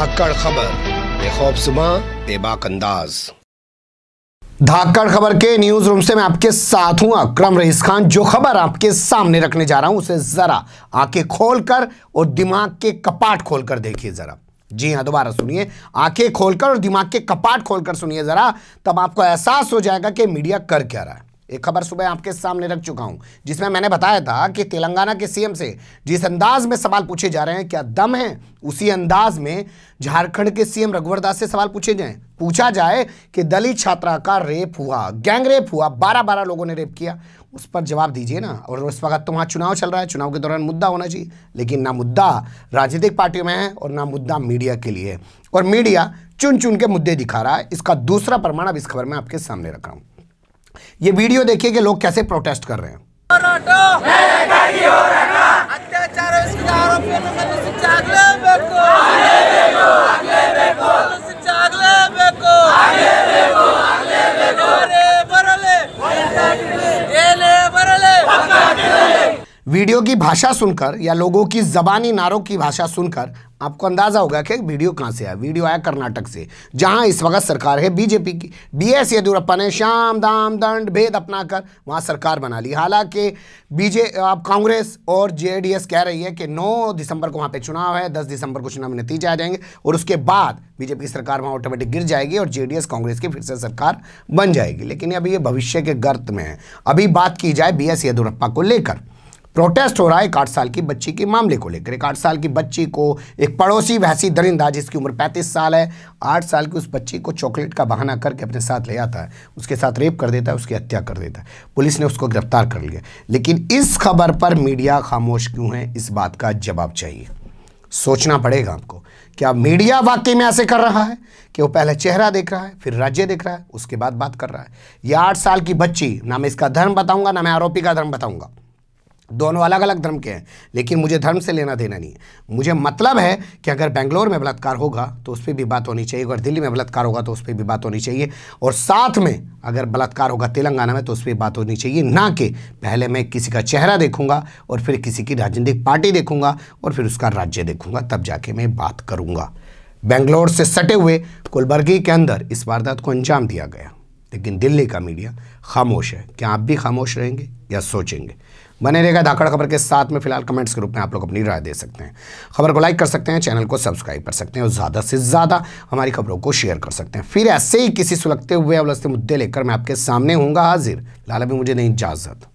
धाकड़ खबर बेखौफ सुबह बेबाक अंदाज धाकड़ खबर के न्यूज रूम से मैं आपके साथ हूं अक्रम रईस खान जो खबर आपके सामने रखने जा रहा हूं उसे जरा आंखें खोलकर और दिमाग के कपाट खोलकर देखिए जरा जी हाँ दोबारा सुनिए आंखें खोलकर और दिमाग के कपाट खोलकर सुनिए जरा तब आपको एहसास हो जाएगा कि मीडिया कर क्या रहा है एक खबर सुबह आपके सामने रख चुका हूं जिसमें मैंने बताया था कि तेलंगाना के सीएम से जिस अंदाज में सवाल पूछे जा रहे हैं क्या दम है उसी अंदाज में झारखंड के सीएम रघुवर दास से सवाल पूछे जाए पूछा जाए कि दलित छात्रा का रेप हुआ गैंग रेप हुआ बारह बारह लोगों ने रेप किया उस पर जवाब दीजिए ना और उस वक्त तो वहाँ चुनाव चल रहा है चुनाव के दौरान मुद्दा होना चाहिए लेकिन ना मुद्दा राजनीतिक पार्टियों में है और ना मुद्दा मीडिया के लिए और मीडिया चुन चुन के मुद्दे दिखा रहा है इसका दूसरा प्रमाण अब इस खबर में आपके सामने रख रहा हूँ ये वीडियो देखिए कि लोग कैसे प्रोटेस्ट कर रहे हैं वीडियो की भाषा सुनकर या लोगों की जबानी नारों की भाषा सुनकर आपको अंदाज़ा होगा कि वीडियो कहाँ से आया वीडियो आया कर्नाटक से जहाँ इस वक्त सरकार है बीजेपी की बी एस येदुरप्पा ने शाम दाम दंड भेद अपनाकर वहाँ सरकार बना ली हालांकि बीजे आप कांग्रेस और जेडीएस कह रही है कि 9 दिसंबर को वहाँ पे चुनाव है 10 दिसंबर को चुनाव नतीजे आ जाएंगे और उसके बाद बीजेपी की सरकार वहाँ ऑटोमेटिक गिर जाएगी और जे कांग्रेस की फिर से सरकार बन जाएगी लेकिन अभी ये भविष्य के गर्त में है अभी बात की जाए बी एस येदियुरप्पा को लेकर प्रोटेस्ट हो रहा है एक आठ साल की बच्ची के मामले को लेकर एक आठ साल की बच्ची को एक पड़ोसी वैसी दरिंदा जिसकी उम्र पैंतीस साल है आठ साल की उस बच्ची को चॉकलेट का बहाना करके अपने साथ ले आता है उसके साथ रेप कर देता है उसकी हत्या कर देता है पुलिस ने उसको गिरफ्तार कर लिया लेकिन इस खबर पर मीडिया खामोश क्यों है इस बात का जवाब चाहिए सोचना पड़ेगा आपको क्या मीडिया वाकई में ऐसे कर रहा है कि वो पहले चेहरा देख रहा है फिर राज्य देख रहा है उसके बाद बात कर रहा है यह आठ साल की बच्ची ना मैं इसका धर्म बताऊंगा ना मैं आरोपी का धर्म बताऊंगा दोनों अलग अलग धर्म के हैं लेकिन मुझे धर्म से लेना देना नहीं है मुझे मतलब है कि अगर बेंगलोर में बलात्कार होगा तो उस पर भी बात होनी चाहिए अगर दिल्ली में बलात्कार होगा तो उस पर भी बात होनी चाहिए और साथ में अगर बलात्कार होगा तेलंगाना में तो उस पर बात होनी चाहिए ना कि पहले मैं किसी का चेहरा देखूंगा और फिर किसी की राजनीतिक पार्टी देखूंगा और फिर उसका राज्य देखूंगा तब जाके मैं बात करूँगा बेंगलोर से सटे हुए कुलबर्गी के अंदर इस वारदात को अंजाम दिया गया लेकिन दिल्ली का मीडिया खामोश है क्या आप भी खामोश रहेंगे या सोचेंगे बने रहेगा धाकड़ खबर के साथ में फिलहाल कमेंट्स के रूप में आप लोग अपनी राय दे सकते हैं खबर को लाइक कर सकते हैं चैनल को सब्सक्राइब कर सकते हैं और ज़्यादा से ज़्यादा हमारी खबरों को शेयर कर सकते हैं फिर ऐसे ही किसी सुलगते हुए अवलस्ते मुद्दे लेकर मैं आपके सामने हूँगा हाजिर लाला भी मुझे नहीं इजाज़त